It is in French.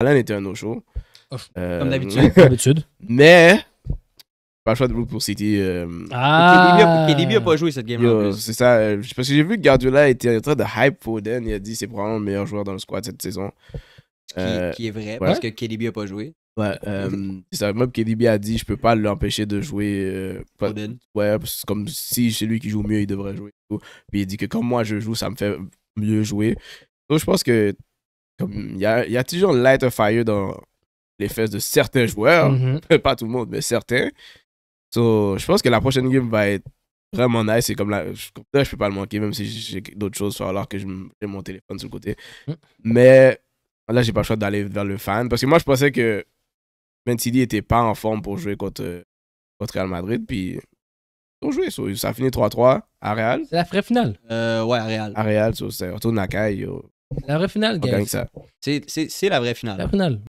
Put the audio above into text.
Alan était un no-show. Euh, comme d'habitude. mais, pas le choix de pour City. Euh, ah. KDB n'a pas joué cette game-là. C'est ça. Euh, parce que j'ai vu que Guardiola était en train de hype Foden. Il a dit c'est probablement le meilleur joueur dans le squad cette saison. Qui, euh, qui est vrai, parce que KDB n'a pas joué. Ouais, c'est ça. Même KDB a dit je peux pas l'empêcher de jouer. Pas, Ouais, c'est comme si c'est lui qui joue mieux, il devrait jouer. Puis il dit que comme moi je joue, ça me fait mieux jouer. Donc je pense que comme il y a, y a, toujours light a fire dans les fesses de certains joueurs, mhm. pas tout le monde, mais certains. je pense que la prochaine game va être vraiment nice. comme là, je, je peux pas le manquer, même si j'ai d'autres choses, alors que j'ai mon téléphone sur le côté. Mhm. Mais là, j'ai pas le choix d'aller vers le fan. Parce que moi, je pensais que Mentidi était pas en forme pour jouer contre, contre Real Madrid. Puis ils ont joué. ça a fini 3-3 à Real. C'est la vraie finale. Euh, ouais, à Real. À Real, c'est retour Nakai. La vraie finale, c'est C'est la vraie finale. La finale.